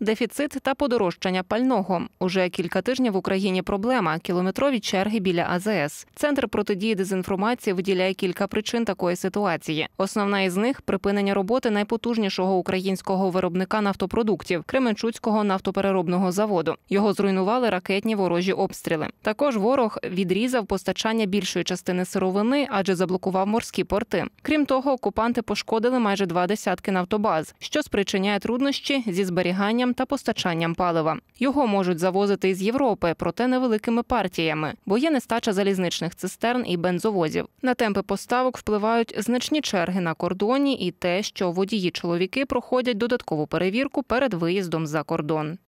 дефіцит та подорожчання пального. Уже кілька тижнів в Україні проблема кілометрові черги біля АЗС. Центр протидії дезінформації виділяє кілька причин такої ситуації. Основна із них припинення роботи найпотужнішого українського виробника нафтопродуктів Кременчуцького нафтопереробного заводу. Його зруйнували ракетні ворожі обстріли. Також ворог відрізав постачання більшої частини сировини, адже заблокував морські порти. Крім того, окупанти пошкодили майже два десятки нафтобаз, що спричиняє труднощі зі зберіганням транспортом та постачанням палива. Його можуть завозити із Європи, проте невеликими партіями, бо є нестача залізничних цистерн і бензовозів. На темпи поставок впливають значні черги на кордоні і те, що водії чоловіки проходять додаткову перевірку перед виїздом за кордон.